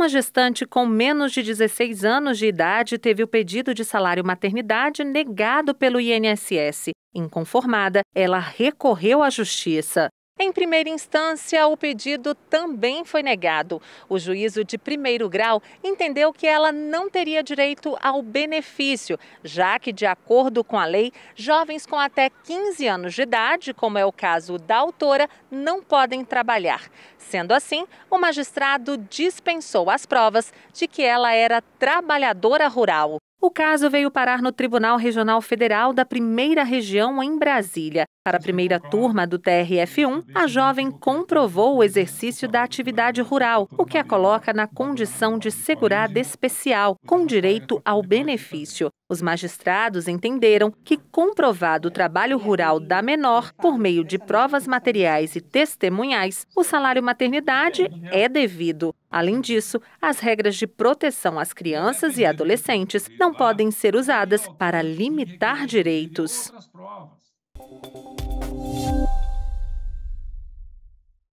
Uma gestante com menos de 16 anos de idade teve o pedido de salário maternidade negado pelo INSS. Inconformada, ela recorreu à justiça. Em primeira instância, o pedido também foi negado. O juízo de primeiro grau entendeu que ela não teria direito ao benefício, já que, de acordo com a lei, jovens com até 15 anos de idade, como é o caso da autora, não podem trabalhar. Sendo assim, o magistrado dispensou as provas de que ela era trabalhadora rural. O caso veio parar no Tribunal Regional Federal da Primeira Região, em Brasília. Para a primeira turma do TRF1, a jovem comprovou o exercício da atividade rural, o que a coloca na condição de segurada especial, com direito ao benefício. Os magistrados entenderam que, comprovado o trabalho rural da menor por meio de provas materiais e testemunhais, o salário maternidade é devido. Além disso, as regras de proteção às crianças e adolescentes não podem ser usadas para limitar direitos.